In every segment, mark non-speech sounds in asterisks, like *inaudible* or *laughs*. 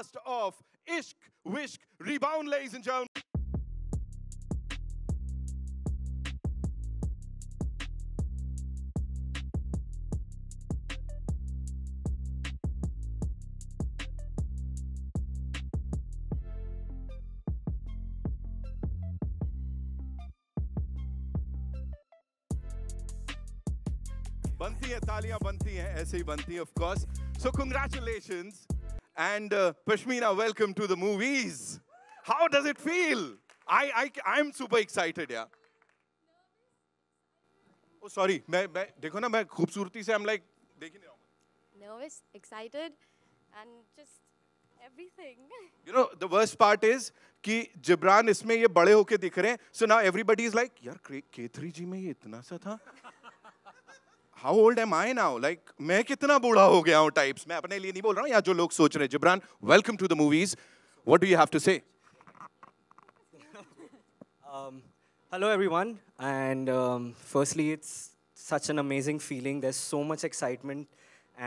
cast off. Ishk, Wishk rebound, ladies and gentlemen. बनती हैं तालियां बनती हैं ऐसे ही बनती हैं of course so congratulations and uh, Pashmina, welcome to the movies. How does it feel? I, I, I'm super excited, yeah. Oh, sorry. मैं मैं देखो ना मैं खूबसूरती से I'm like देखी नहीं रहा हूँ. Nervous, excited, and just everything. *laughs* You know the worst part is कि जिब्रान इसमें ये बड़े होके दिख रहे हैं. So now everybody is like यार K3G में ये इतना सा था. How old am I now like मैं कितना बूढ़ा हो गया हूँ टाइप्स मैं अपने लिए नहीं बोल रहा हूँ या जो लोग सोच रहे हैं Jibraan welcome to the movies what do you have to say hello everyone and um, firstly it's such an amazing feeling there's so much excitement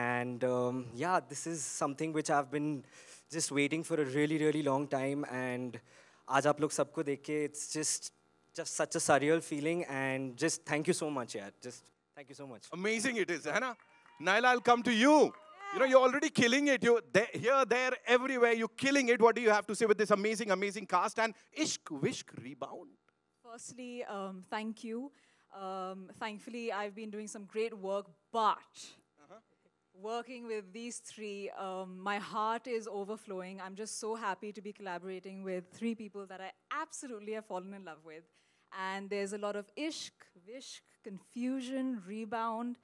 and um, yeah this is something which i've been just waiting for a really really long time and aaj aap log sabko dekh ke it's just just such a surreal feeling and just thank you so much yeah just Thank you so much. Amazing it is, Hannah. Naila, I'll come to you. You know, you're already killing it. You're there, here, there, everywhere. You're killing it. What do you have to say with this amazing, amazing cast and Ishq Vishk Rebound? Firstly, um, thank you. Um, thankfully, I've been doing some great work, but uh-huh. working with these three, um, my heart is overflowing. I'm just so happy to be collaborating with three people that I absolutely have fallen in love with. And there's a lot of Ishq, Vishk, confusion, rebound.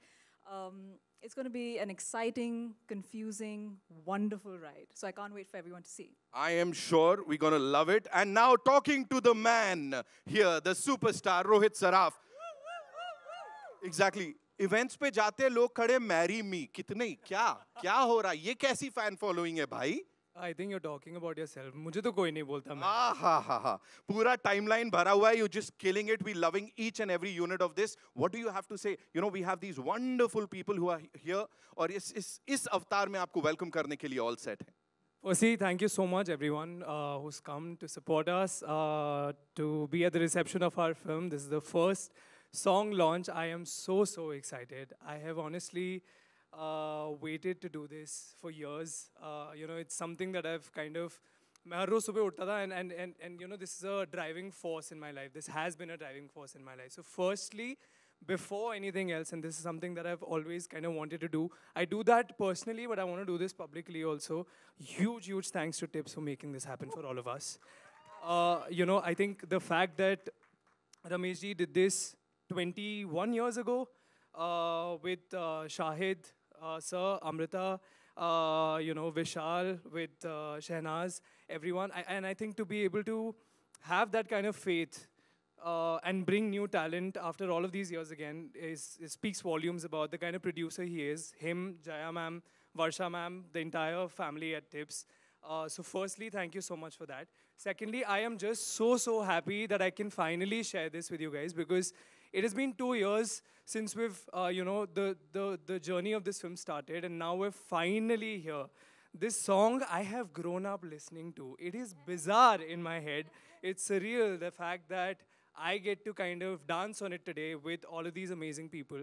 Um, it's going to be an exciting, confusing, wonderful ride. So I can't wait for everyone to see. I am sure we're going to love it. And now, talking to the man here, the superstar, Rohit Saraf. Exactly. Events पे जाते हैं लोग खड़े marry me कितने क्या क्या हो रहा है ये कैसी फैन फॉलोइंग है भाई I think you talking about yourself मुझे तो कोई नहीं बोलता मैं हाँ हाँ हाँ हाँ पूरा टाइमलाइन भरा हुआ है you just killing it we loving each and every unit of this what do you have to say you know we have these wonderful people who are here और इस इस इस अवतार में आपको वेलकम करने के लिए ऑल सेट है Percy, thank you so much, everyone uh, who's come to support us, uh, to be at the reception of our film. This is the first song launch. I am so, so excited. I have honestly uh, waited to do this for years. Uh, you know, it's something that I've kind of मैं हर and, and उठता था and and and and you know this is a driving force in my life this has been a driving force before anything else, and this is something that I've always kind of wanted to do. I do that personally, but I want to do this publicly also. Huge, huge thanks to Tips for making this happen for all of us. Uh, you know, I think the fact that Ramesh did this 21 years ago uh, with uh, Shahid, uh, sir, Amrita, uh, you know, Vishal, with uh, Shehnaz, everyone. I, and I think to be able to have that kind of faith uh, and bring new talent after all of these years again is, is, speaks volumes about the kind of producer he is. Him, Jaya ma'am, Varsha ma'am, the entire family at Tips. Uh, so firstly, thank you so much for that. Secondly, I am just so, so happy that I can finally share this with you guys because it has been two years since we've, uh, you know, the, the, the journey of this film started, and now we're finally here. This song I have grown up listening to. It is bizarre in my head. It's surreal, the fact that I get to kind of dance on it today with all of these amazing people.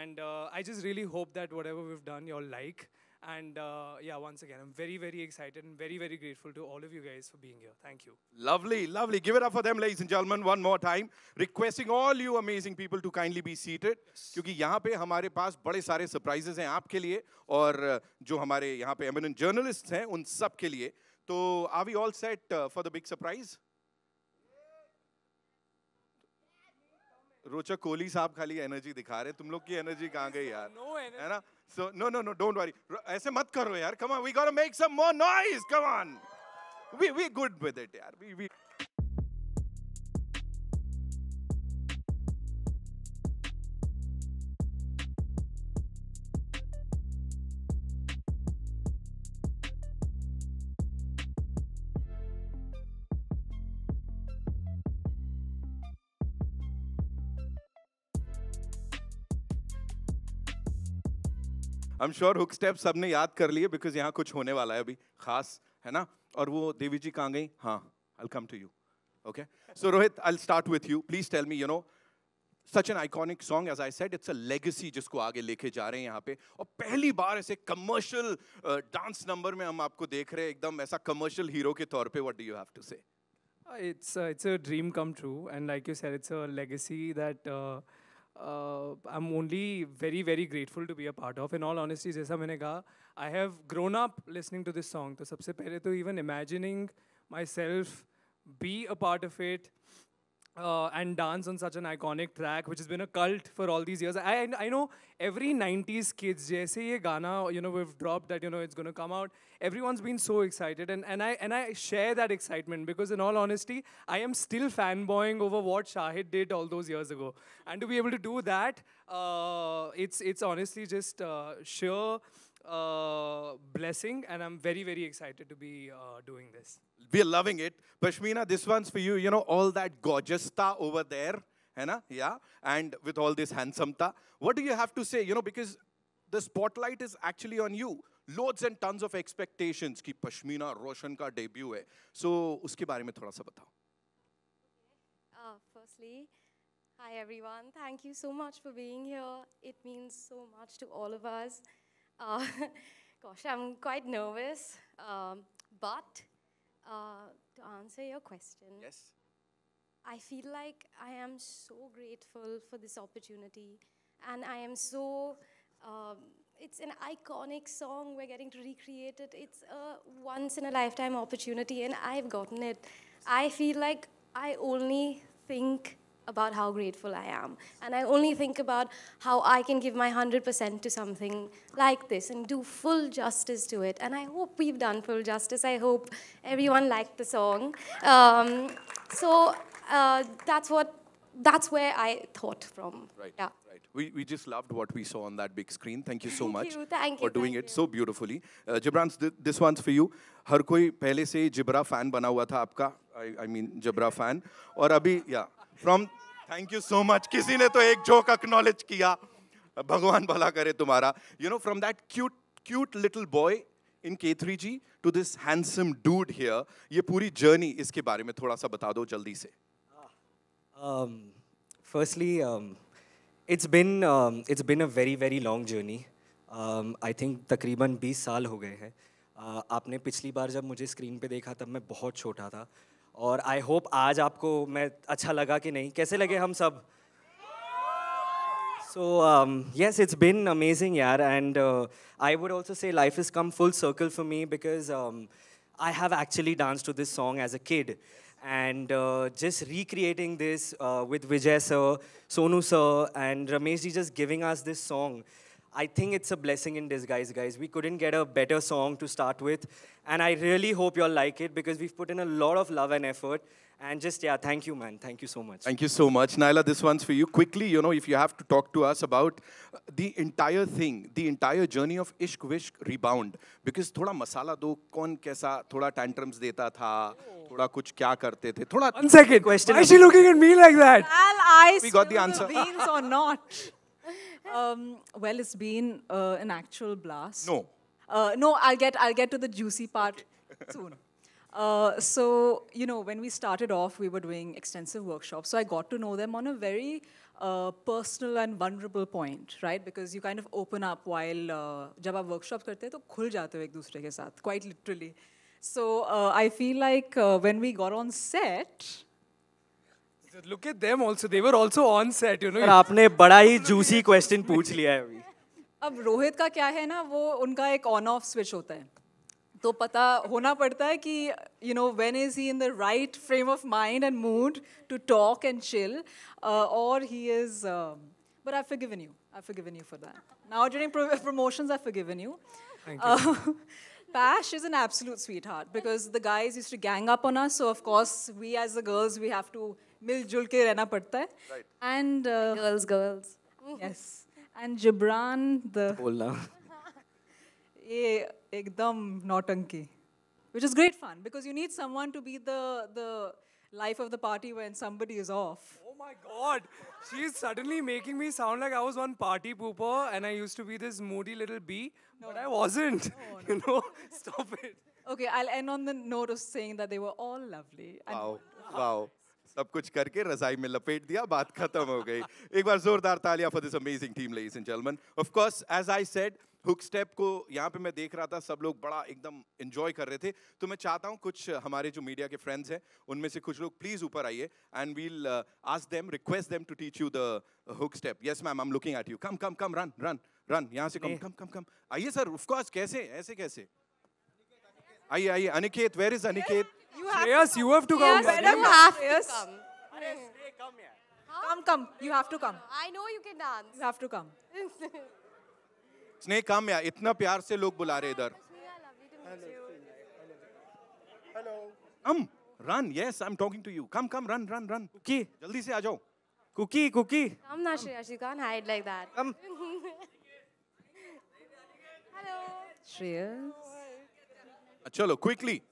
And uh, I just really hope that whatever we've done, you all like. And uh, yeah, once again, I'm very, very excited and very, very grateful to all of you guys for being here. Thank you. Lovely, lovely. Give it up for them, ladies and gentlemen, one more time. Requesting all you amazing people to kindly be seated. kyunki yahan pe hamare paas bade sare surprises hain aapke liye aur jo hamare yahan pe eminent journalists hain un sab ke liye to are we all set uh, for the big surprise? रोचक कोहली साहब खाली energy दिखा रहे तुम लोग की energy कहाँ गई यार no है ना So, no, no, no, don't worry. ऐसे मत karo, यार. Come on, we got to make some more noise. Come on. We, we're good with it यार. We, we... I am sure hook step सबने याद कर लिए बिकॉज यहाँ कुछ होने वाला है अभी खास है ना और वो देवी जी कहाँ गई हाँ I come to you okay so Rohit I start with you please tell me you know such an iconic song as I said it's a legacy जिसको आगे लेके जा रहे हैं यहाँ पे और पहली बार ऐसे कमर्शियल डांस नंबर में हम आपको देख रहे हैं एकदम ऐसा कमर्शियल हीरो के तौर पे what do you have to say it's it's a dream come true and like you said it's a legacy that uh, I'm only very, very grateful to be a part of. In all honesty, जैसा मैंने कहा, I have grown up listening to this song. तो सबसे पहले तो even imagining myself be a part of it, uh, and dance on such an iconic track, which has been a cult for all these years. I, I know every 90s kids, jaise ye Ghana, you know, we've dropped that, you know, it's going to come out. Everyone's been so excited. And, and, I, and I share that excitement because in all honesty, I am still fanboying over what Shahid did all those years ago. And to be able to do that, uh, it's, it's honestly just uh, sheer uh, blessing. And I'm very, very excited to be uh, doing this we're loving it. Pashmina, this one's for you. You know, all that gorgeous ta over there, Henna. yeah, and with all this handsome ta. What do you have to say? You know, because the spotlight is actually on you. Loads and tons of expectations ki Pashmina Roshan ka debut hai. So, uske baare mein thoda sa batao. Uh, firstly, hi everyone. Thank you so much for being here. It means so much to all of us. Uh, *laughs* gosh, I'm quite nervous, um, but uh, to answer your question, yes, I feel like I am so grateful for this opportunity, and I am so. Um, it's an iconic song. We're getting to recreate it. It's a once in a lifetime opportunity, and I've gotten it. I feel like I only think about how grateful I am. And I only think about how I can give my 100% to something like this and do full justice to it. And I hope we've done full justice. I hope everyone liked the song. Um, so uh, that's what that's where I thought from. Right. Yeah. Right. We, we just loved what we saw on that big screen. Thank you so much you, thank you, for doing it you. so beautifully. Uh, th this one's for you. Har koi pehle se ही fan bana hua tha aapka. I I mean जबरा fan और अभी from thank you so much किसी ने तो एक joke acknowledge किया भगवान भला करे तुम्हारा you know from that cute cute little boy in K three G to this handsome dude here ये पूरी जर्नी इसके बारे में थोड़ा सा बता दो जल्दी से firstly it's been it's been a very very long journey I think तकरीबन 20 साल हो गए हैं uh, आपने पिछली बार जब मुझे स्क्रीन पे देखा तब मैं बहुत छोटा था और आई होप आज आपको मैं अच्छा लगा कि नहीं कैसे लगे हम सब so yes it's been amazing यार and I would also say life is come full circle for me because I have actually dance to this song as a kid and uh, recreating this with Vijay sir Sonu sir and Ramesh ji just giving just this song I think it's a blessing in disguise, guys. We couldn't get a better song to start with. And I really hope you'll like it because we've put in a lot of love and effort. And just, yeah, thank you, man. Thank you so much. Thank you so much. Naila, this one's for you. Quickly, you know, if you have to talk to us about the entire thing, the entire journey of Ishq Vishk Rebound. Because thoda masala do, kon kaisa, thoda tantrums deta tha, thoda kuch kya karte the. Thoda One second. Question. Why is she looking at me like that? Well, I we got the answer. beans or not? *laughs* *laughs* Um, well, it's been uh, an actual blast. No. Uh, no, I'll get I'll get to the juicy part okay. soon. *laughs* Uh, so you know, when we started off, we were doing extensive workshops. So I got to know them on a very uh, personal and vulnerable point, right? Because you kind of open up while. Uh, जब आप workshop करते हैं तो खुल जाते हो एक दूसरे के साथ quite literally so I feel like when we got on set Look at them also. They were also on set, you know. आपने बड़ा ही जूसी क्वेश्चन पूछ लिया है अभी अब रोहित का क्या है ना वो उनका एक ऑन ऑफ स्विच होता है तो पता होना पड़ता है कि you know when is he in the right frame of mind and mood to talk and chill और he is but I forgiven you I forgiven you for that now during promotions I forgiven you Pash is an absolute sweetheart because the guys used to gang up on us. So, of course, we as the girls, we have to मिलजुल के रहना पड़ता है and girls girls yes and Jibraan द बोलना ये एकदम नौटंकी which is great fun because you need someone to be the the life of the party when somebody is off. Oh my god. She's suddenly making me sound like I was one party pooper and I used to be this moody little bee, no. but I wasn't. No, *laughs* no. You know, stop it. Okay, I'll end on the note of saying that they were all lovely. Wow. wow. सब कुछ करके रजाई में लपेट दिया बात खत्म हो गई *laughs* एक बार जोरदार तालियां for this amazing team ladies and gentleman of course as I said hook step को यहाँ पे मैं देख रहा था सब लोग बड़ा एकदम इन्जॉय कर रहे थे तो मैं चाहता हूँ कुछ हमारे जो मीडिया के फ्रेंड्स हैं उनमें से कुछ लोग प्लीज़ ऊपर आइए and we'll ask them request them to teach you the hook step yes ma'am I am looking at you come come come run run run यहाँ से कम कम कम कम आइए सर ऑफ कोर्स कैसे ऐसे कैसे आइए आइए Aniket where is Aniket Shreyas you have to come madam have to come अरे श्रेय कम यार come come you have to come i know you can dance you have to come स्नेक काम यार इतना प्यार से लोग बुला रहे इधर hello come run yes I am talking to you come come run run run Cookie जल्दी से आ जाओ Cookie Cookie I'm not she can't hide like that. Come. *laughs* Hello. Shreyas. Ah, chalo, quickly.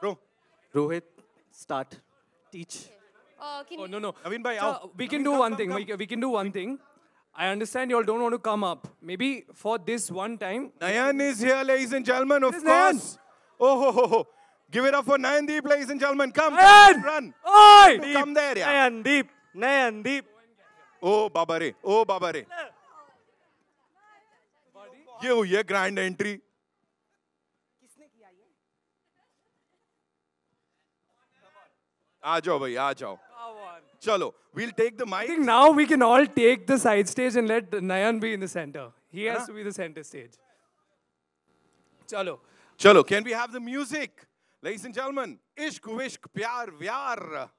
Bro. Rohit, start. Teach. Uh, oh, no, no. I mean so, we can do come, one come, thing. Come. We, we can do one thing. I understand you all don't want to come up. Maybe for this one time. Nayan is here, ladies and gentlemen, of course. Oh, ho, ho, ho. Give it up for Deep, ladies and gentlemen. Come, Nayan. run. Oi! Come there, yeah. Nayan Deep. Oh, babare. Oh, babare. ये हुई है grand entry किसने किया ये आ जाओ भाई आ जाओ चलो we'll take the mic now we can all take the side stage and let Nayan be in the centre he has to be the centre stage चलो चलो can we have the music ladies and gentleman Ishq Vishk प्यार व्यार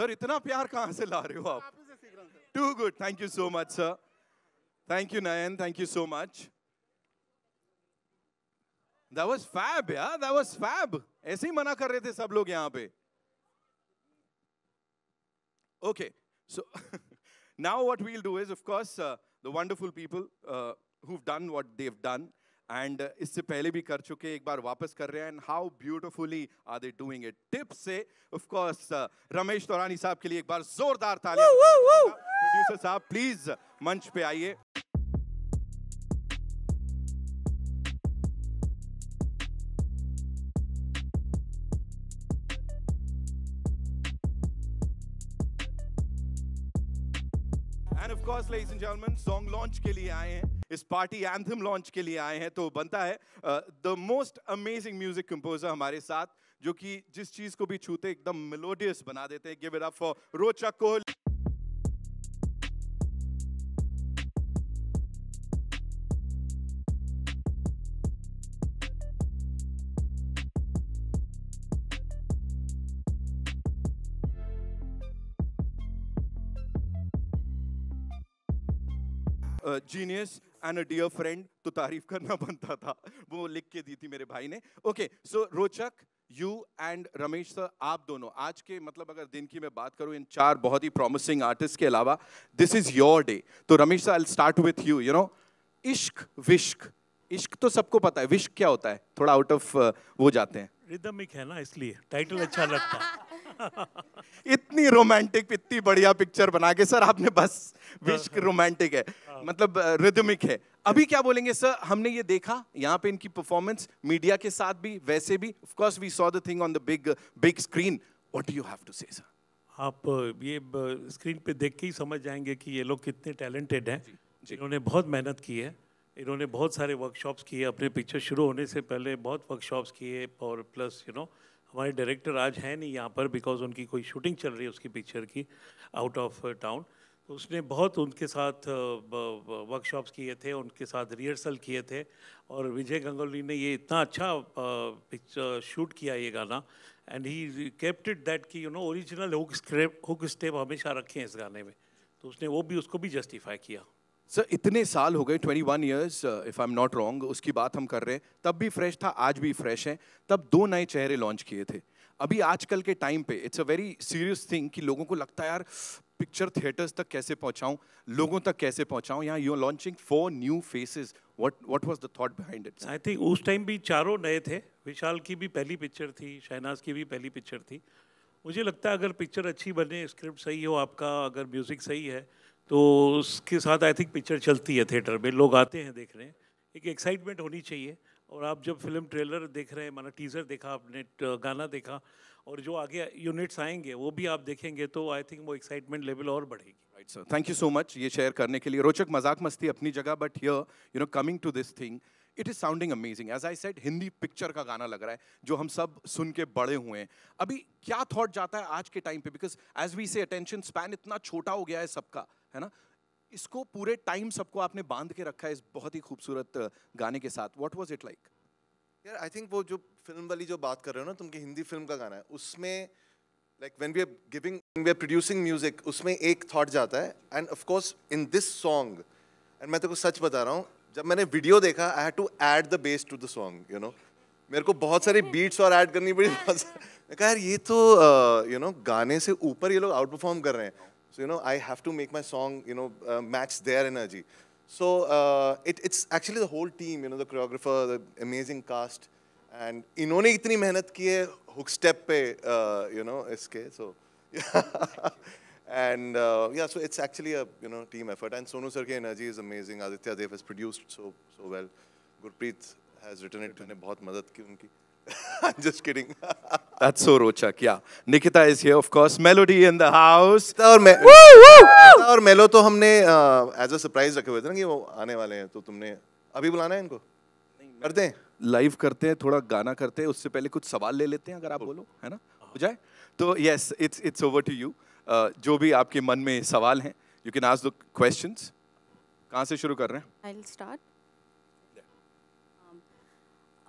sir इतना प्यार कहाँ से ला रहे हो आप too good thank you so much sir thank you Nayan thank you so much That was fab, yeah. That was fab. ऐसे ही मना कर रहे थे सब लोग यहाँ पे. Okay, so now what we'll do is, of course, uh, the wonderful people uh, who've done what they've done. And uh, इससे पहले भी कर चुके एक बार वापस कर रहे हैं and how beautifully are they doing it tips से of course uh, Ramesh Taurani साहब के लिए एक बार जोरदार तालियां प्रोड्यूसर साहब प्लीज मंच पे आइए because ladies and gentleman song launch के लिए आए हैं इस पार्टी एंथम लॉन्च के लिए आए हैं तो बनता है the most amazing music composer हमारे साथ जो कि जिस चीज को भी छूते एकदम मेलोडियस बना देते हैं give it up for Rochak Kohli genius and a dear friend तो तारीफ करना बनता था वो लिख के दी थी मेरे भाई ने okay okay, so so, Rochak you and Ramesh sir आप दोनों आज के मतलब अगर दिन की मैं बात करूं इन चार बहुत ही प्रॉमिसिंग आर्टिस्ट के अलावा दिस इज योर डे तो Ramesh sir I start with you you know Ishq Vishk इश्क तो सबको पता है विश्क क्या होता है थोड़ा आउट ऑफ वो जाते हैं रिदमिक है ना इसलिए टाइटल अच्छा लगता है इतनी रोमांटिक इतनी बढ़िया पिक्चर बना के सर आपने बस विश रोमांटिक है मतलब रिदमिक है अभी क्या बोलेंगे सर हमने ये देखा यहाँ पे इनकी परफॉर्मेंस मीडिया के साथ भी वैसे भी of course we saw the thing on the big big screen what do you have to say sir आप ये स्क्रीन पे देख के ही समझ जाएंगे कि ये लोग कितने टैलेंटेड हैं इन्होंने बहुत मेहनत की है इन्होंने बहुत सारे वर्कशॉप्स किए अपने पिक्चर शुरू होने से पहले बहुत वर्कशॉप्स किए और प्लस यू नो हमारे डायरेक्टर आज हैं नहीं यहाँ पर बिकॉज उनकी कोई शूटिंग चल रही है उसकी पिक्चर की आउट ऑफ टाउन तो उसने बहुत उनके साथ वर्कशॉप्स uh, किए थे उनके साथ रिहर्सल किए थे और विजय गंगोली ने ये इतना अच्छा पिक्चर uh, शूट किया ये गाना and he kept it that कि you know original hook hook step हमेशा रखे हैं इस गाने में तो उसने वो भी उसको भी जस्टिफाई किया सर इतने साल हो गए 21 one years if I am not wrong उसकी बात हम कर रहे हैं तब भी फ्रेश था आज भी फ्रेश है तब दो नए चेहरे लॉन्च किए थे अभी आजकल के टाइम पे it's a very serious thing कि लोगों को लगता है यार पिक्चर थिएटर्स तक कैसे पहुंचाऊं लोगों तक कैसे पहुंचाऊं यहाँ you launching four new faces what what was the thought behind it I think उस टाइम भी चारों नए थे विशाल की भी पहली पिक्चर थी शहनाज की भी पहली पिक्चर थी मुझे लगता है अगर पिक्चर अच्छी बने स्क्रिप्ट सही हो आपका अगर म्यूज़िक सही है तो उसके साथ आई थिंक पिक्चर चलती है थिएटर में लोग आते हैं देख रहे हैं एक एक्साइटमेंट होनी चाहिए और आप जब फिल्म ट्रेलर देख रहे हैं माना टीज़र देखा आपने गाना देखा और जो आगे यूनिट्स आएंगे वो भी आप देखेंगे तो आई थिंक वो एक्साइटमेंट लेवल और बढ़ेगी right sir thank you so much ये शेयर करने के लिए रोचक मजाक मस्ती अपनी जगह but here you know coming to this thing it is sounding amazing as I said Hindi picture का गाना लग रहा है जो हम सब सुन के बड़े हुए हैं अभी क्या थॉट जाता है आज के टाइम पे because as we say attention span इतना छोटा हो गया है सबका है ना इसको पूरे टाइम सबको आपने बांध के रखा है इस बहुत ही खूबसूरत गाने के साथ व्हाट वाज इट लाइक यार आई थिंक वो जो फिल्म वाली जो बात कर रहे हो ना तुम कि हिंदी फिल्म का गाना है उसमें like when we are giving we are producing music उसमें एक थॉट जाता है and of course in this song and मैं तेको को सच बता रहा हूँ जब मैंने वीडियो देखा I had to add the bass to the song you know मेरे को बहुत सारी बीट्स और ऐड करनी पड़ी मैं कहा यार ये तो you uh, know you know, गाने से ऊपर ये लोग आउट परफॉर्म कर रहे हैं So, you know, I have to make my song, you know, uh, match their energy. So uh, it, it's actually the whole team, you know, the choreographer, the amazing cast. And इन्होंने इतनी मेहनत की है hook step पे, uh, you know, इसके, so. *laughs* and uh, yeah, so it's actually a, you know, team effort. And Sonu Sir energy is amazing. Aditya Dev has produced so, so well. Gurpreet has written it, मैंने बहुत मदद की उनकी. *laughs* I'm just kidding. *laughs* That's so Rochak. Yeah. Nikita is here, of course. Melody in the house. और मे woo, woo, woo! और मेलो तो हमने uh, as a surprise रखे हुए थे ना कि वो आने वाले हैं तो तुमने अभी बुलाना है इनको करते हैं लाइव करते हैं थोड़ा गाना करते हैं उससे पहले कुछ सवाल ले लेते हैं अगर आप बोलो है ना हो जाए तो yes it's it's over to you जो भी आपके मन में सवाल हैं you can ask the questions कहाँ से शुरू कर रहे हैं I will start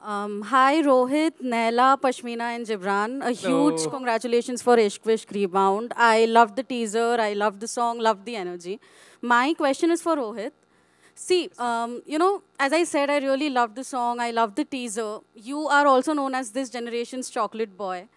Um, hi, Rohit, Naila, Pashmina, and Jibran. A huge congratulations for Ishkvish Rebound. I loved the teaser, I loved the song, loved the energy. My question is for Rohit. See, um, you know, as I said, I really loved the song, I loved the teaser. You are also known as this generation's chocolate boy.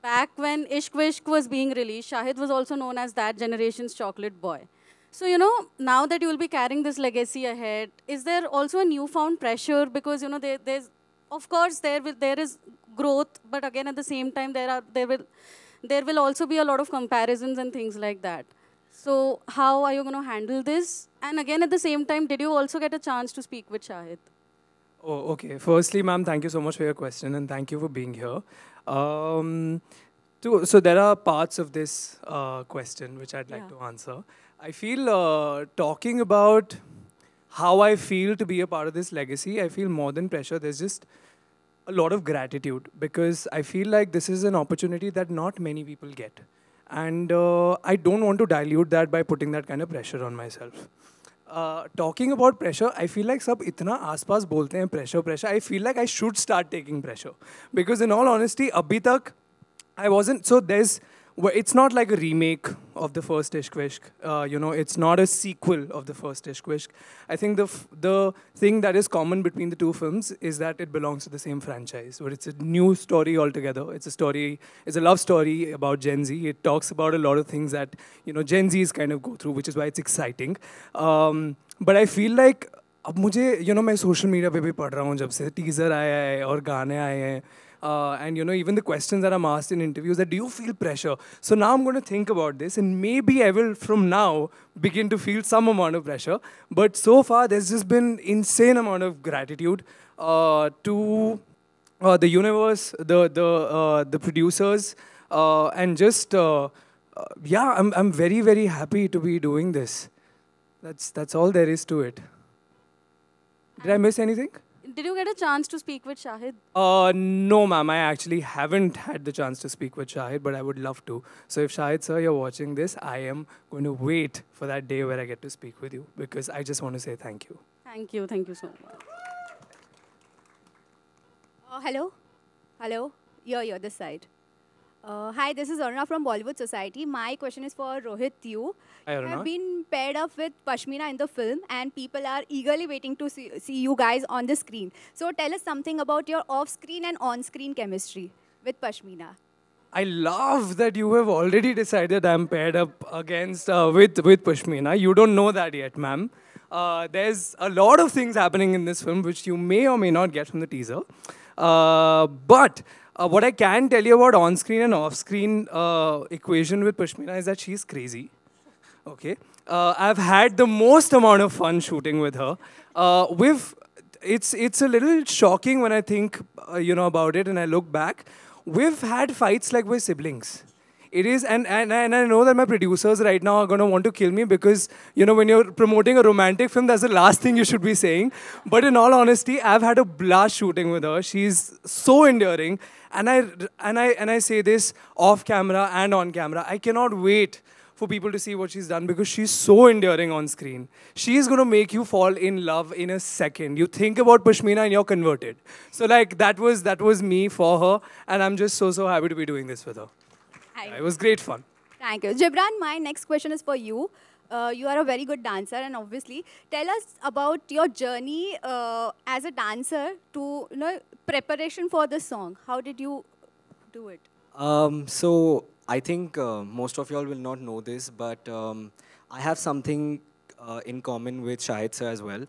Back when Ishkvishk was being released, Shahid was also known as that generation's chocolate boy. So, you know, now that you will be carrying this legacy ahead, is there also a newfound pressure because, you know, there, there's of course there will there is growth but again at the same time there are there will there will also be a lot of comparisons and things like that so how are you going to handle this and again at the same time did you also get a chance to speak with shahid oh okay firstly ma'am thank you so much for your question and thank you for being here um, to, so there are parts of this uh, question which i'd like yeah. to answer i feel uh, talking about how I feel to be a part of this legacy, I feel more than pressure. There's just a lot of gratitude because I feel like this is an opportunity that not many people get. And uh, I don't want to dilute that by putting that kind of pressure on myself. Uh, talking about pressure, I feel like सब इतना आसपास बोलते pressure, pressure. I feel like I should start taking pressure because, in all honesty, honesty अभी तक I wasn't. So there's well, it's not like a remake of the first Ishq Vishk. Uh, you know, it's not a sequel of the first Ishq Vishk. I think the the thing that is common between the two films is that it belongs to the same franchise, where it's a new story altogether. It's a story, it's a love story about Gen Z. It talks about a lot of things that you know Gen Zs kind of go through, which is why it's exciting. Um, but I feel like ab mujhe you know, मैं social media पे भी पढ़ रहा Jab se teaser aaya hai aur gaane गाने hai uh, and you know even the questions that I'm asked in interviews that do you feel pressure? So now I'm going to think about this and maybe I will from now begin to feel some amount of pressure. But so far there's just been insane amount of gratitude uh, to uh, the universe, the the uh, the producers, uh, and just uh, yeah, I'm I'm very very happy to be doing this. That's that's all there is to it. Did I miss anything? Did you get a chance to speak with Shahid? Uh, no, ma'am. I actually haven't had the chance to speak with Shahid, but I would love to. So if Shahid, sir, you're watching this, I am going to wait for that day where I get to speak with you because I just want to say thank you. Thank you. Thank you so much. Uh, hello? Hello? You're, you're this side. Uh, hi, this is Aruna from Bollywood Society. My question is for Rohit Yu. Hi, Aruna. You have been paired up with Pashmina in the film and people are eagerly waiting to see, see you guys on the screen. So tell us something about your off-screen and on-screen chemistry with Pashmina. I love that you have already decided I'm paired up against uh, with with Pashmina. You don't know that yet, ma'am. Uh, there's a lot of things happening in this film which you may or may not get from the teaser. Uh, but uh, what I can tell you about on-screen and off-screen uh, equation with Pashmina is that she's crazy. Okay, uh, I've had the most amount of fun shooting with her. Uh, we've, it's it's a little shocking when I think uh, you know about it and I look back. We've had fights like we're siblings. It is, and, and, and I know that my producers right now are going to want to kill me because, you know, when you're promoting a romantic film, that's the last thing you should be saying. But in all honesty, I've had a blast shooting with her. She's so endearing. And I, and I, and I say this off camera and on camera. I cannot wait for people to see what she's done because she's so endearing on screen. She's going to make you fall in love in a second. You think about Pashmina and you're converted. So like that was that was me for her and I'm just so so happy to be doing this with her. Hi. It was great fun. Thank you. Jibran, my next question is for you. Uh, you are a very good dancer and obviously tell us about your journey uh, as a dancer to you know preparation for the song how did you do it um, so i think uh, most of y'all will not know this but um, i have something uh, in common with shahid sir as well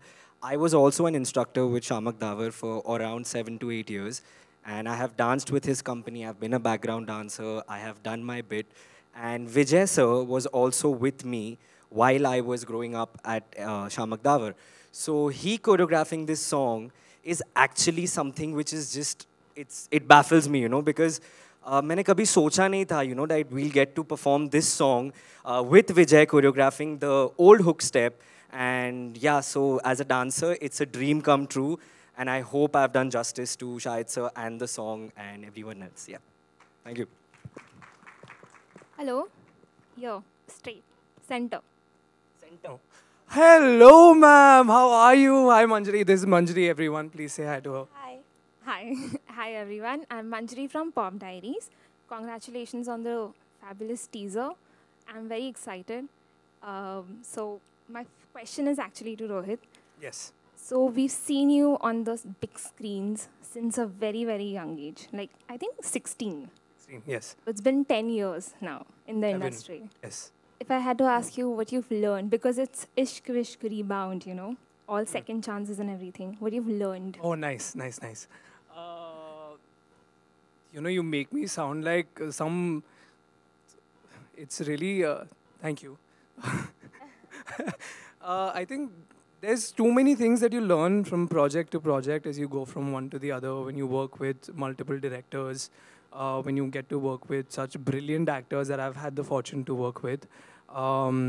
i was also an instructor with shamak davar for around 7 to 8 years and I have danced with his company. I've been a background dancer. I have done my bit. And Vijay sir was also with me while I was growing up at uh, Shamak Davar. So he choreographing this song is actually something which is just, it's, it baffles me, you know, because uh, मैंने कभी सोचा नहीं था that we'll get to perform this song song with Vijay choreographing the old hook step and yeah so as a dancer it's a dream come and I hope I've done justice to Shahid sir and the song and everyone else. Yeah. Thank you. Hello. Yo, straight. Center. Center. Hello, ma'am. How are you? Hi, Manjari. This is Manjari, everyone. Please say hi to her. Hi. Hi. *laughs* hi, everyone. I'm Manjari from Pop Diaries. Congratulations on the fabulous teaser. I'm very excited. Um, so, my question is actually to Rohit. Yes. So we've seen you on those big screens since a very, very young age, like I think 16. 16, yes. It's been 10 years now in the I've industry. Been, yes. If I had to ask you what you've learned, because it's ishq vishk rebound, you know, all mm. second chances and everything, what you've learned. Oh, nice, nice, nice. Uh, you know, you make me sound like uh, some. It's really. Uh, thank you. *laughs* Uh, I think there's too many things that you learn from project to project as you go from one to the other when you work with multiple directors uh, when you get to work with such brilliant actors that i've had the fortune to work with um,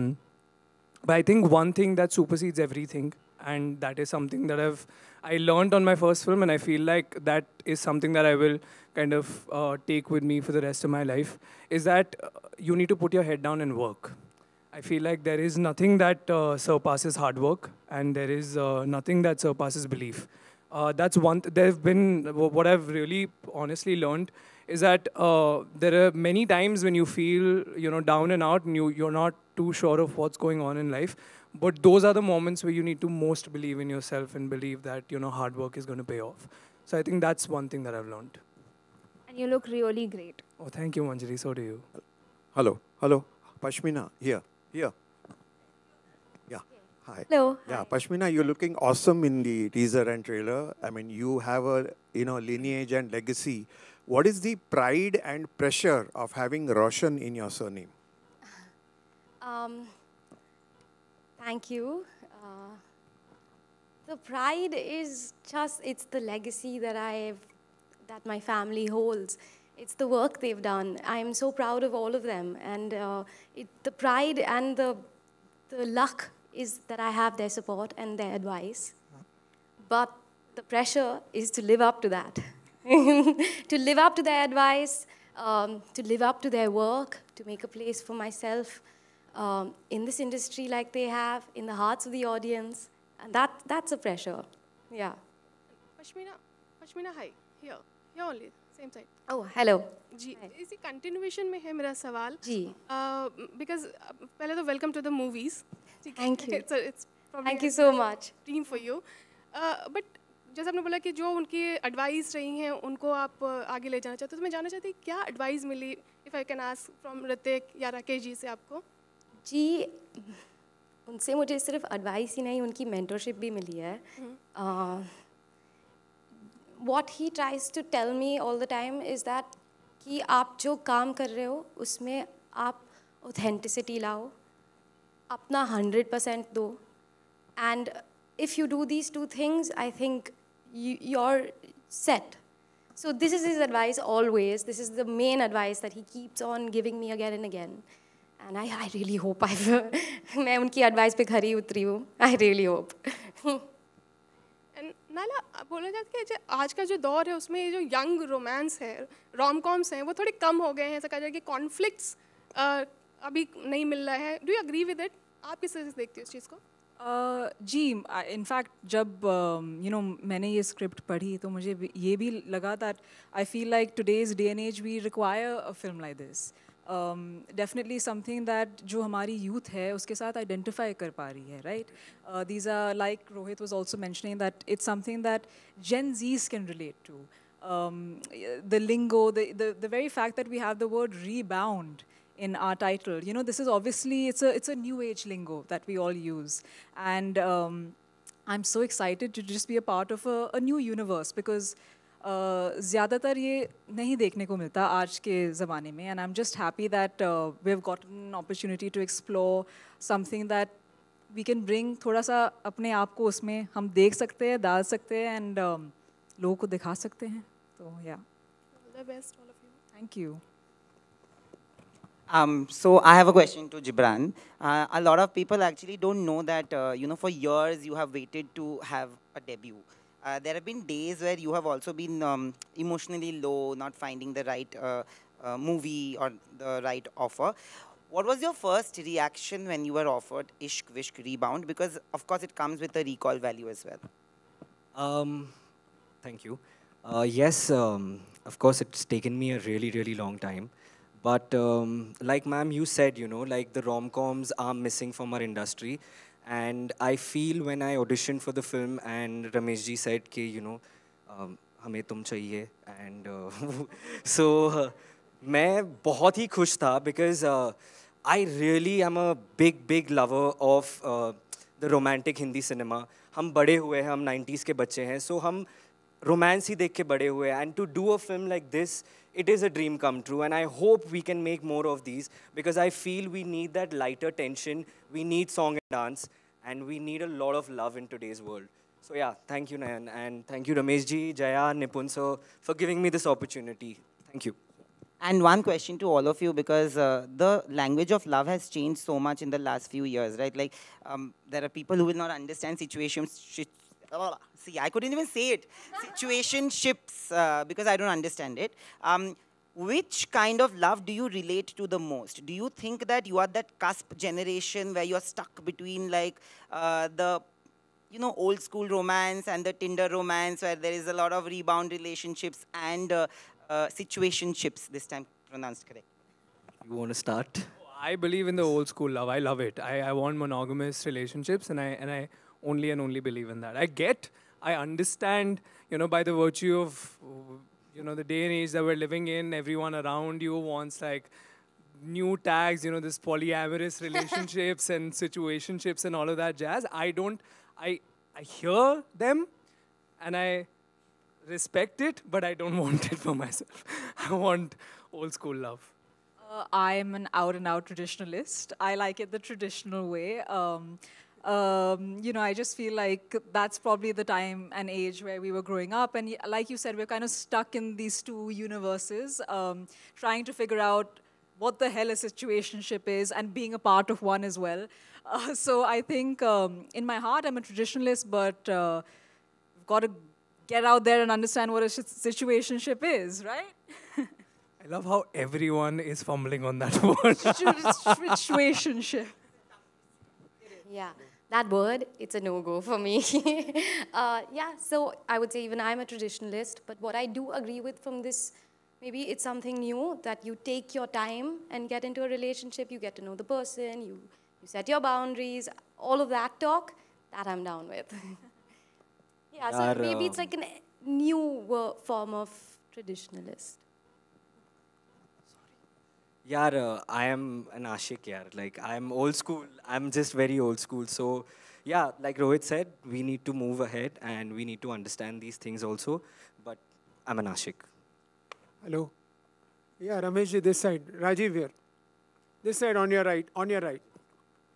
but i think one thing that supersedes everything and that is something that i've i learned on my first film and i feel like that is something that i will kind of uh, take with me for the rest of my life is that uh, you need to put your head down and work I feel like there is nothing that uh, surpasses hard work, and there is uh, nothing that surpasses belief. Uh, that's one. Th- there have been what I've really honestly learned is that uh, there are many times when you feel you know down and out, and you you're not too sure of what's going on in life. But those are the moments where you need to most believe in yourself and believe that you know hard work is going to pay off. So I think that's one thing that I've learned. And you look really great. Oh, thank you, Manjari. So do you. Hello, hello, Pashmina here. Here. Yeah. Hi. Hello. Yeah, Hi. Pashmina, you're looking awesome in the teaser and trailer. I mean, you have a you know lineage and legacy. What is the pride and pressure of having Roshan in your surname? Um, thank you. Uh, the pride is just it's the legacy that I've that my family holds it's the work they've done. I'm so proud of all of them. And uh, it, the pride and the, the luck is that I have their support and their advice. But the pressure is to live up to that. *laughs* to live up to their advice, um, to live up to their work, to make a place for myself um, in this industry like they have, in the hearts of the audience. And that, that's a pressure. Yeah. Pashmina, Pashmina, hi. Here. Here only. Same side oh hello जी इसी continuation में है मेरा सवाल जी because uh, पहले तो welcome to the movies thank you thank you so much team for you but जैसे आपने बोला कि जो उनकी एडवाइस रही हैं उनको आप आगे ले जाना चाहते हो तो मैं जानना चाहती हूँ क्या एडवाइस मिली if I can ask from Hrithik या राकेश जी से आपको जी उनसे मुझे सिर्फ एडवाइस ही नहीं उनकी मेंटरशिप भी मिली है hmm. What he tries to tell me all the time is that कि आप जो काम कर रहे हो उसमें आप ऑथेंटिसिटी लाओ अपना हंड्रेड परसेंट दो and if you do these two things I think your set so this is is advice always this is the main advice that he keeps on giving me again and again and I I really hope I मैं उनकी advice पर घर ही उतरी हूँ आई really hope नाला बोला जाता है कि आज का जो दौर है उसमें जो यंग रोमांस है रोम कॉम्स हैं वो थोड़े कम हो गए हैं ऐसा कहा जाए कि कॉन्फ्लिक्ट्स अभी नहीं मिल रहा है do you agree with it आप किस तरह से देखते हो इस चीज़ को जी इनफैक्ट जब यू um, नो मैंने ये स्क्रिप्ट पढ़ी तो मुझे भी, ये भी लगा that I feel like today's day an as we require a film like this definitely something that जो हमारी यूथ है उसके साथ आइडेंटिफाई कर पा रही है right these are like Rohit was also mentioning that it's something that Gen Zs can relate the lingo, the, the, very fact that we have the word rebound in our title. You know, this is obviously it's a it's a new age lingo that we all use, and um, I'm so excited to just be a part of a, a new universe because ज़्यादातर ये नहीं देखने को मिलता आज के ज़माने में and I am just happy that we have got an opportunity to explore something that we can bring थोड़ा सा अपने आप को उसमें हम देख सकते हैं डाल सकते हैं एंड uh, लोगों को दिखा सकते हैं तो yeah thank you Um, so I have a question to Jibran. Uh, a lot of people actually don't know that, uh, you know, for years you have waited to have a debut. Uh, there have been days where you have also been um, emotionally low, not finding the right uh, uh, movie or the right offer. What was your first reaction when you were offered Ishq Vishk Rebound? Because, of course, it comes with a recall value as well. Um, thank you. Uh, yes, um, of course, it's taken me a really, really long time. But um, like, ma'am, you said, you know, like the rom-coms are missing from our industry. And I feel when I audition for the film and Ramesh ji said के you know हमें तुम चाहिए and so uh, *laughs* uh, मैं बहुत ही खुश था because I really am a big big lover of the romantic Hindi cinema हम बड़े हुए हैं हम नाइन्टीज़ के बच्चे हैं सो so, हम रोमांस ही देख के बड़े हुए and to do a film like this it is a dream come true. And I hope we can make more of these because I feel we need that lighter tension. We need song and dance. And we need a lot of love in today's world. So yeah, thank you, Nayan. And thank you, Ramesh ji, Jaya, Nipun sir, for giving me this opportunity. Thank you. And one question to all of you, because uh, the language of love has changed so much in the last few years, right? Like, um, there are people who will not understand situations, *laughs* see, I couldn't even say it. Situationships, uh, because I don't understand it. Um, which kind of love do you relate to the most? Do you think that you are that cusp generation where you're stuck between like uh, the you know, old school romance and the Tinder romance where there is a lot of rebound relationships and uh, uh, situationships this time pronounced correct. You want to start? Oh, I believe in the old school love. I love it. I, I want monogamous relationships and I, and I only and only believe in that. I get, I understand, you know, by the virtue of, you know, the day and age that we're living in, everyone around you wants like new tags, you know, this polyamorous *laughs* relationships and situationships and all of that jazz. I don't, I, I hear them and I respect it, but I don't *laughs* want it for myself. I want old school love. Uh, I'm an out and out traditionalist. I like it the traditional way. Um, um, you know, I just feel like that's probably the time and age where we were growing up. And like you said, we're kind of stuck in these two universes, um, trying to figure out what the hell a situationship is and being a part of one as well. *laughs* Uh, so I think um, in my heart, I'm a traditionalist, but uh, got to get out there and understand what a situationship is, right? *laughs* I love how everyone is fumbling on that word. *laughs* situationship. Yeah that word, it's a no-go for me. *laughs* uh, yeah, so I would say even I'm a traditionalist, but what I do agree with from this, maybe it's something new, that you take your time and get into a relationship, you get to know the person, you, you set your boundaries, all of that talk, that I'm down with. *laughs* yeah, so maybe uh, it's like a new form of traditionalist. Yeah, uh, I am an Ashik, yeah. Like, I'm old school. I'm just very old school. So, yeah, like Rohit said, we need to move ahead and we need to understand these things also. But I'm an Ashik. Hello. Yeah, Ramesh, this side. Rajiv here. This side on your right. On your right.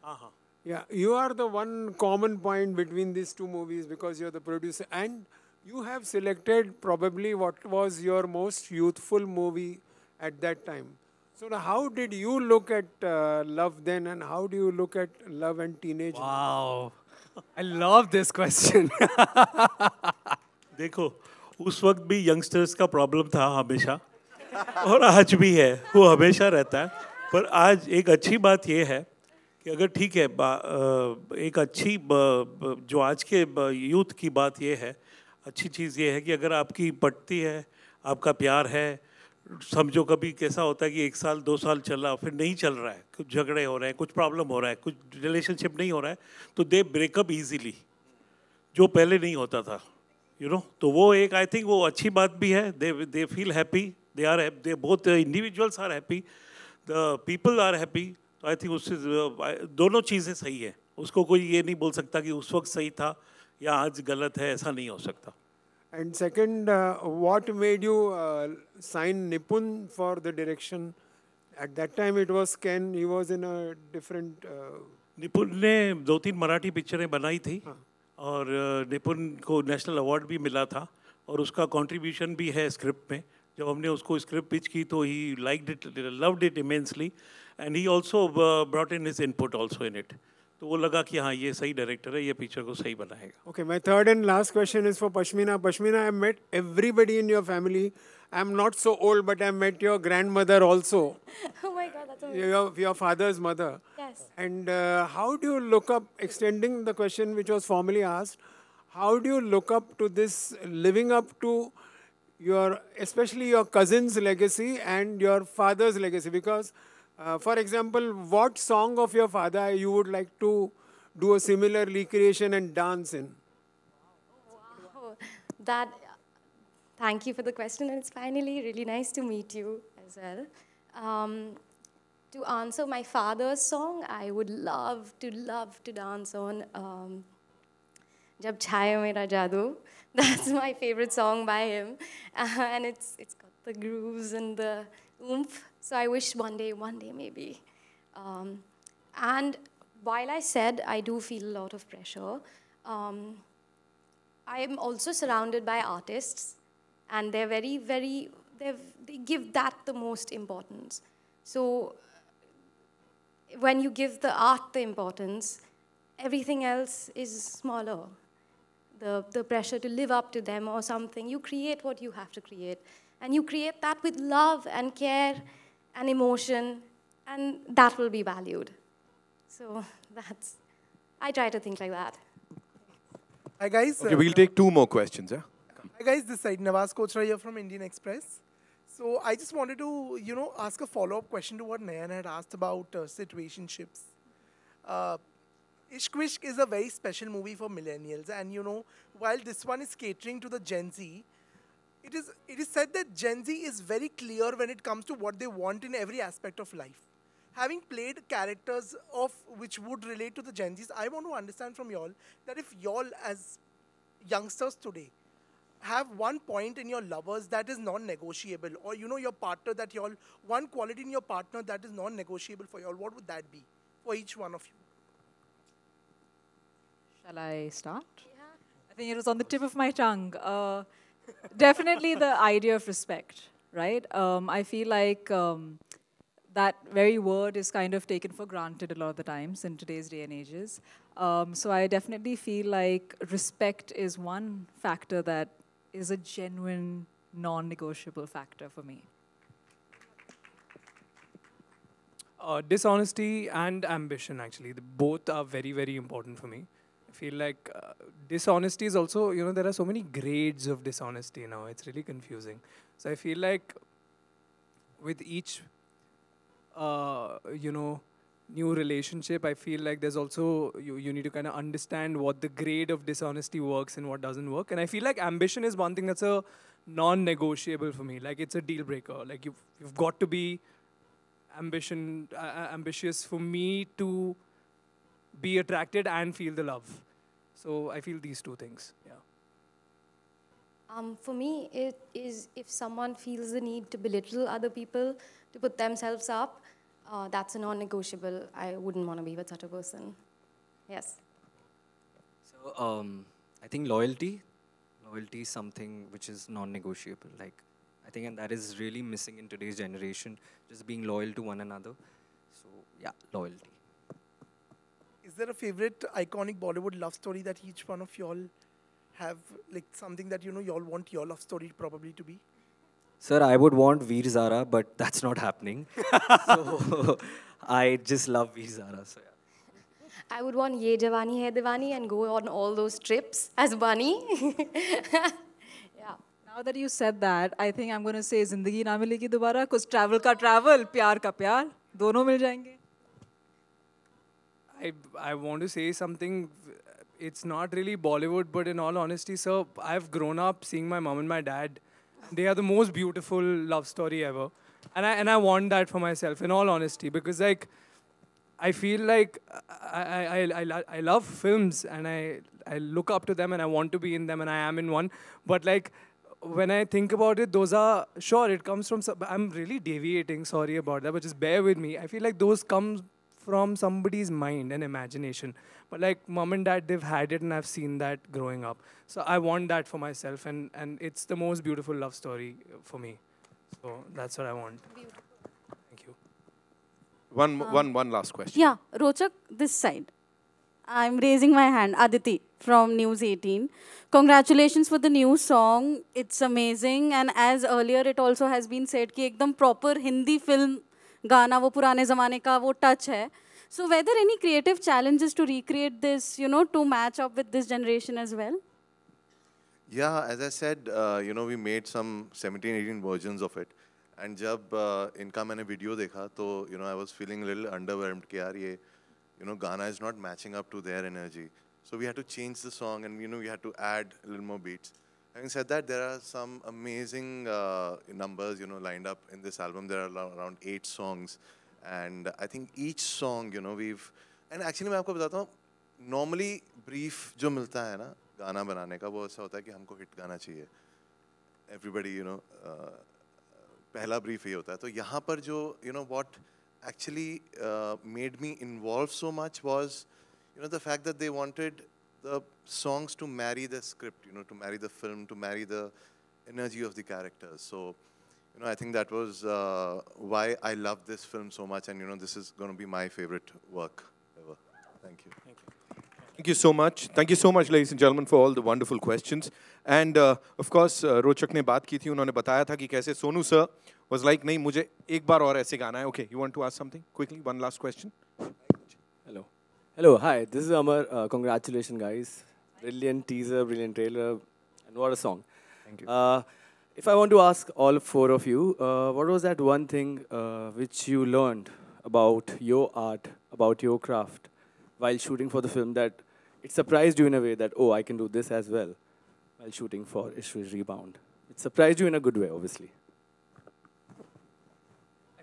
Uh-huh. Yeah, you are the one common point between these two movies because you're the producer. And you have selected probably what was your most youthful movie at that time. So now, how did you look at uh, love then, and how do you look at love and teenage? Wow, *laughs* I love this question. *laughs* देखो उस वक्त भी youngsters का problem था हमेशा और आज भी है वो हमेशा रहता है पर आज एक अच्छी बात ये है कि अगर ठीक है एक अच्छी जो आज के यूथ की बात ये है अच्छी चीज़ ये है कि अगर आपकी पटती है आपका प्यार है समझो कभी कैसा होता है कि एक साल दो साल चला फिर नहीं चल रहा है कुछ झगड़े हो रहे हैं कुछ प्रॉब्लम हो रहा है कुछ रिलेशनशिप नहीं हो रहा है तो दे ब्रेकअप ईजीली जो पहले नहीं होता था यू you नो know? तो वो एक आई थिंक वो अच्छी बात भी है they they feel happy they are they बहुत individuals are happy the people are happy तो आई थिंक उससे दोनों चीज़ें सही है उसको कोई ये नहीं बोल सकता कि उस वक्त सही था या आज गलत है ऐसा नहीं हो सकता And second, uh, what made you uh, sign Nipun for the direction? At that time, it was Ken. He was in a different. Uh, निपुण ने दो तीन मराठी पिक्चरें बनाई थी हाँ. और निपुण uh, को नेशनल अवार्ड भी मिला था और उसका कंट्रीब्यूशन भी है स्क्रिप्ट में जब हमने उसको स्क्रिप्ट पिच की तो he like it loved it immensely and he also brought in his input also in it तो वो लगा कि हाँ ये सही डायरेक्टर है ये पिक्चर को सही बनाएगा okay my third and last question is for Pashmina Pashmina I met everybody in your family I am not so old but I met your grandmother also your father's mother and how do you look up extending the question which was formally asked how do you look up to this living up to your especially your cousin's legacy and your father's legacy because Uh, for example, what song of your father you would like to do a similar recreation and dance in? Wow. That, thank you for the question. And it's finally really nice to meet you as well. Um, to answer my father's song, I would love to love to dance on um, Jab Chaya Mera Jadoo. *laughs* That's my favorite song by him. Uh, *laughs* and it's, it's got the grooves and the oomph so I wish one day, one day maybe. Um, and while I said I do feel a lot of pressure, um, I am also surrounded by artists, and they're very, very, they give that the most importance. So when you give the art the importance, everything else is smaller. The, the pressure to live up to them or something. You create what you have to create. And you create that with love and care an emotion, and that will be valued. So that's, I try to think like that. Hi guys. Okay, uh, we'll take two more questions, yeah? Hi guys, this side, Navas Kochra here from Indian Express. So I just wanted to, you know, ask a follow-up question to what Nayan had asked about uh, situationships. Uh, Ishq Vishk is a very special movie for millennials. And, you know, while this one is catering to the Gen Z, it is, it is said that Gen Z is very clear when it comes to what they want in every aspect of life. Having played characters of which would relate to the Gen Zs, I want to understand from y'all that if y'all as youngsters today have one point in your lovers that is non-negotiable, or you know your partner that y'all one quality in your partner that is non-negotiable for y'all, what would that be for each one of you? Shall I start? Yeah. I think it was on the tip of my tongue. Uh, definitely the idea of respect, right? Um, I feel like um, that very word is kind of taken for granted a lot of the times in today's day and ages. Um, so I definitely feel like respect is one factor that is a genuine, non negotiable factor for me. Uh, dishonesty and ambition, actually, both are very, very important for me feel like uh, dishonesty is also, you know, there are so many grades of dishonesty now. It's really confusing. So I feel like with each, uh, you know, new relationship, I feel like there's also, you, you need to kind of understand what the grade of dishonesty works and what doesn't work. And I feel like ambition is one thing that's a non-negotiable for me. Like it's a deal breaker. Like you've, you've got to be ambition, uh, uh ambitious for me to be attracted and feel the love. So I feel these two things, yeah. Um, for me, it is if someone feels the need to belittle other people, to put themselves up, uh, that's a non-negotiable. I wouldn't want to be with such a person. Yes. So um, I think loyalty, loyalty is something which is non-negotiable. Like I think, and that is really missing in today's generation, just being loyal to one another. So yeah, loyalty there a favorite iconic Bollywood love story that each one of y'all have, like something that you know y'all want your love story probably to be? Sir, I would want Veer Zara, but that's not happening. *laughs* so I just love Veer Zara. So yeah. I would want Ye Jawani Hai Diwani and go on all those trips as Bunny. *laughs* yeah. Now that you said that, I think I'm going to say Zindagi Na Milegi Dobara because travel ka travel, pyar ka pyar, dono mil jayenge. I I want to say something. It's not really Bollywood, but in all honesty, sir, I've grown up seeing my mom and my dad. They are the most beautiful love story ever, and I and I want that for myself. In all honesty, because like. I feel like I, I, I, I, love films and I, I look up to them and I want to be in them and I am in one. But like when I think about it, those are sure it comes from. I'm really deviating. Sorry about that, but just bear with me. I feel like those come from somebody's mind and imagination. But like mom and dad, they've had it and I've seen that growing up. So I want that for myself and, and it's the most beautiful love story for me. So that's what I want. Beautiful. Thank you. One, uh, one, one last question. Yeah, Rochak, this side. I'm raising my hand. Aditi from News 18. Congratulations for the new song. It's amazing. And as earlier it also has been said, ki a proper Hindi film गाना वो पुराने ज़माने का वो touch है So whether any creative challenges to recreate this, you know, to match up with this generation as well? Yeah, as I said, uh, you know, we made some 17, 18 versions of it. And जब uh, इनका मैंने video देखा तो you know I was feeling little underwhelmed कि यार ये you know गाना is not matching up to their energy so we had to change the song and you know we had to add little more beats Having said that, there are some amazing uh, numbers, you know, lined up in this album. There are around eight songs. And I think each song, you know, we've... And actually, I'll tell you, normally, brief, which we get to make a song, it's like that we should hit song. Everybody, you know, the uh, first brief is this. So here, you know, what actually uh, made me involved so much was, you know, the fact that they wanted the songs to marry the script, you know, to marry the film, to marry the energy of the characters. So, you know, I think that was uh, why I love this film so much, and you know, this is going to be my favorite work ever. Thank you. Thank you. Thank you so much. Thank you so much, ladies and gentlemen, for all the wonderful questions. And uh, of course, uh, रोचक ने बात की थी उन्होंने बताया था कि was like नहीं mujhe एक बार और ऐसे gana Okay, you want to ask something quickly? One last question. Hello, hi, this is Amar. Uh, congratulations, guys. Brilliant teaser, brilliant trailer, and what a song. Thank you. Uh, if I want to ask all four of you, uh, what was that one thing uh, which you learned about your art, about your craft, while shooting for the film that it surprised you in a way that, oh, I can do this as well while shooting for Issue Rebound? It surprised you in a good way, obviously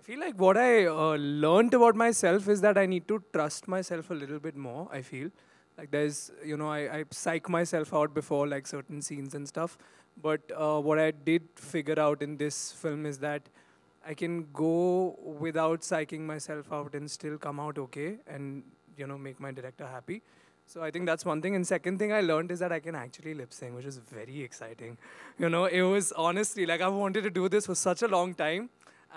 feel like what I uh, learned about myself is that I need to trust myself a little bit more, I feel. Like there's, you know, I, I psych myself out before like certain scenes and stuff. But uh, what I did figure out in this film is that I can go without psyching myself out and still come out okay and, you know, make my director happy. So I think that's one thing. And second thing I learned is that I can actually lip sync, which is very exciting. You know, it was honestly like I've wanted to do this for such a long time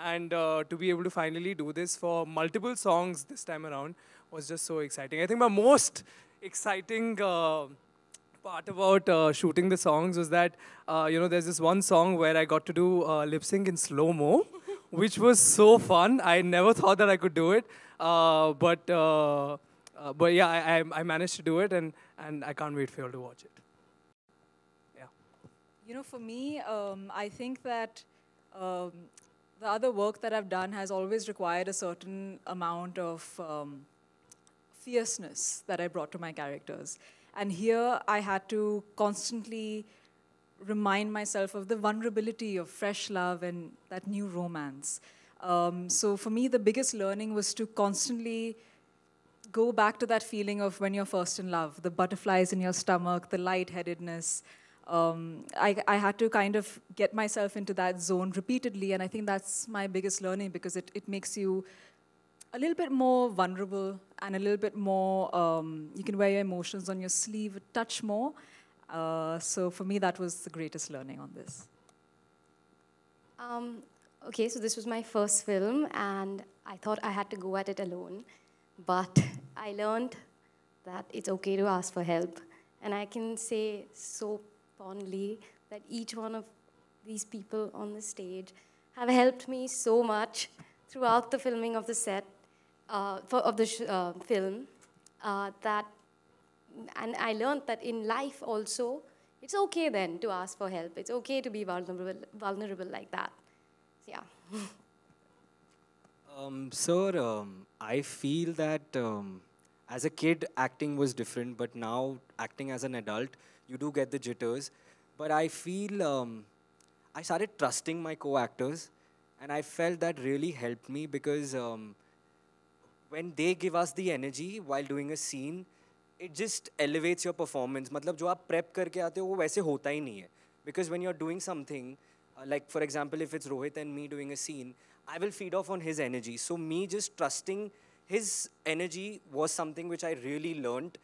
and uh, to be able to finally do this for multiple songs this time around was just so exciting. I think my most exciting uh, part about uh, shooting the songs was that uh, you know there's this one song where I got to do uh, lip sync in slow mo, *laughs* which was so fun. I never thought that I could do it, uh, but but yeah, I, I managed to do it, and and I can't wait for you all to watch it. Yeah. You know, for me, um, I think that. Um, the other work that I've done has always required a certain amount of um, fierceness that I brought to my characters. And here I had to constantly remind myself of the vulnerability of fresh love and that new romance. Um, so for me, the biggest learning was to constantly go back to that feeling of when you're first in love, the butterflies in your stomach, the lightheadedness, um, I, I, had to kind of get myself into that zone repeatedly, and I think that's my biggest learning because it, it makes you a little bit more vulnerable and a little bit more, um, you can wear your emotions on your sleeve touch more. Uh, so for me, that was the greatest learning on this. Um, okay, so this was my first film, and I thought I had to go at it alone. But I learned that it's okay to ask for help. And I can say so fondly that each one of these people on the stage have helped me so much throughout the filming of the set, uh, for, of the uh, film, uh, that, and I learned that in life also, it's okay then to ask for help. It's okay to be vulnerable, vulnerable like that. So, yeah. *laughs* um, sir, um, I feel that um, as a kid, acting was different, but now acting as an adult, you do get the jitters. But I feel um, I started trusting my co-actors, and I felt that really helped me because um, when they give us the energy while doing a scene, it just elevates your performance. मतलब जो आप prep करके आते हो वो वैसे होता ही नहीं है. Because when you're doing something, uh, like for example, if it's Rohit and me doing a scene, I will feed off on his energy. So me just trusting his energy was something which I really learned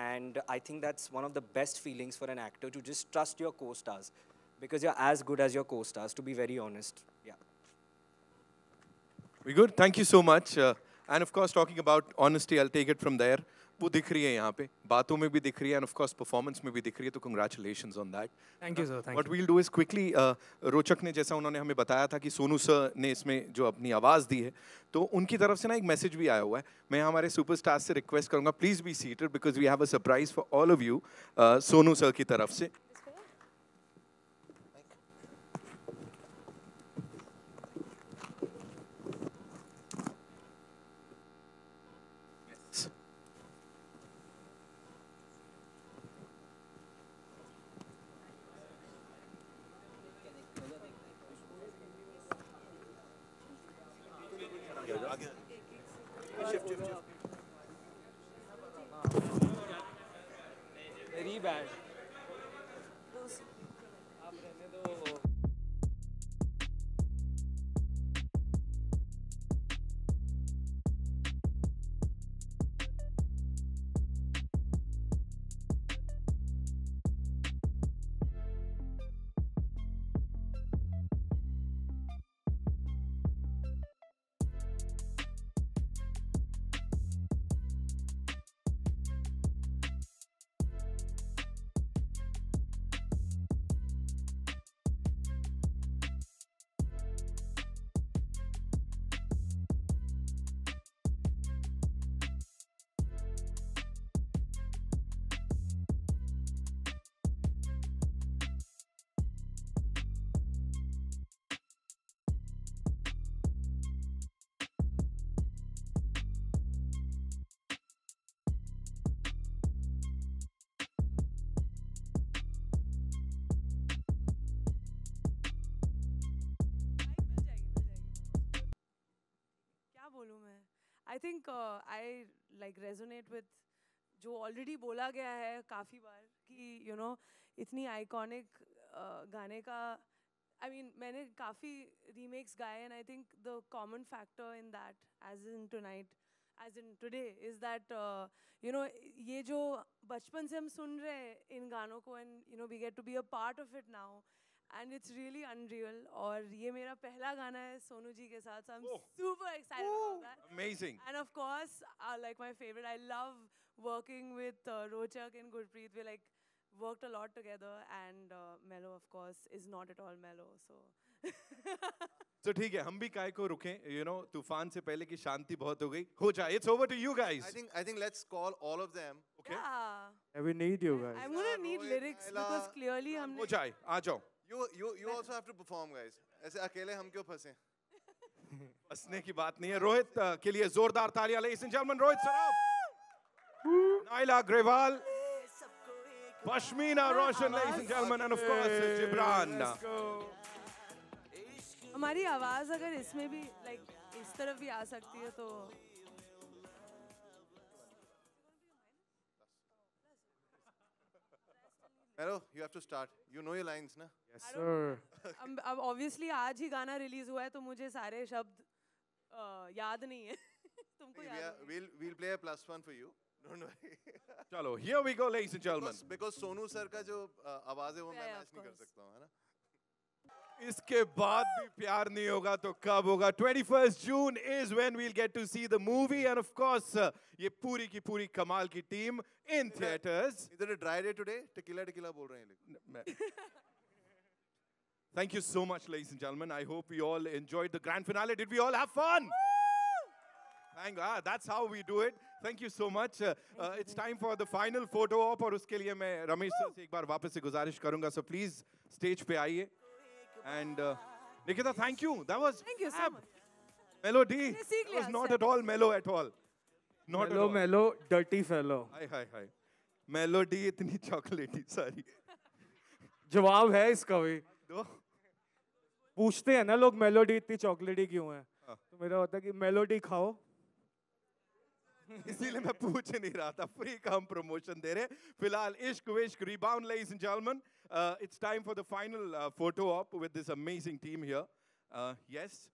and I think that's one of the best feelings for an actor to just trust your co-stars because you're as good as your co-stars, to be very honest. Yeah. We good? Thank you so much. Uh, and of course, talking about honesty, I'll take it from there. वो दिख रही है यहाँ पे बातों में भी दिख रही है एंड ऑफ कोर्स परफॉर्मेंस में भी दिख रही है तो congratulation on that thank you sir but we'll do is quickly Rochak ने जैसा उन्होंने हमें बताया था कि सोनू सर ने इसमें जो अपनी आवाज़ दी है तो उनकी तरफ से ना एक मैसेज भी आया हुआ है मैं हमारे सुपर से रिक्वेस्ट करूँगा please be seated because we have a surprise for all of you Sonu sir की तरफ से I think I like resonate with जो ऑलरेडी बोला गया है काफ़ी बार कि यू you नो know, इतनी आइकॉनिक uh, गाने का आई मीन मैंने काफ़ी रीमेक्स गाए and I think the common factor in that as in tonight as in today is that you know ये जो बचपन से हम सुन रहे हैं इन गानों को and you know we get to be a part of it now and it's really unreal. और ये मेरा पहला गाना है सोनू जी के साथ so I am super excited amazing and of course like my favourite I love working with Rochak and Gurpreet we like worked a lot together and uh, Mello of course is not at all mellow so *laughs* so ठीक है हम भी काय को रुकें you know तूफान से पहले की शांति बहुत हो गई हो जाए it's over to you guys I think let's call all of them we need you guys I'm gonna need lyrics because clearly हमने हो जाए आ जाओ You you you also have to perform, guys. ऐसे अकेले हम क्यों फंसे? फंसने की बात नहीं है. रोहित के लिए जोरदार तालियां, ladies and gentlemen. Rohit Saraf, Naila Grewal, Pashmina Roshan, ladies and gentlemen, and of course Gibran. हमारी आवाज अगर इसमें भी लाइक इस तरफ भी आ सकती है तो hello you have to start you know your lines ना यस सर अब ऑब्वियसली आज ही गाना रिलीज हुआ है तो मुझे सारे शब्द याद नहीं है *laughs* तुमको याद we will play a plus for you Don't worry. चलो here we go ladies and gentlemen. Because, Sonu sir का जो आवाज है वो मैं मैच नहीं कर सकता हूँ है ना इसके बाद भी प्यार नहीं होगा तो कब होगा 21 June is when we'll get to see the movie and of course ये पूरी की पूरी कमाल की टीम इन थिएटर्स इधर dry day today tequila tequila बोल रहे हैं Thank you so much ladies and gentlemen. I hope you all enjoyed the grand finale. Did we all have fun? Thank God. That's how we do it. Thank you so much. Uh, uh, it's time for the final photo op और उसके लिए मैं Ramesh sir से एक बार वापस से गुजारिश करूंगा सो प्लीज स्टेज पे आइए And uh, Nikita, thank you. That was Thank you so much. melody. सीख It was not at all mellow at all. Not at मेलो all. mellow, dirty fellow. Hi, hi, hi. Melody itni chocolatey, सारी जवाब है इसका भी दो पूछते हैं ना लोग मेलोडी इतनी चॉकलेटी क्यों है तो मेरा होता है कि मेलोडी खाओ इसीलिए मैं पूछ नहीं रहा था फ्री काम प्रमोशन दे रहे फिलहाल Ishq Vishq rebound ladies and gentleman Uh, it's time for the final uh, photo op with this amazing team here. Uh, yes,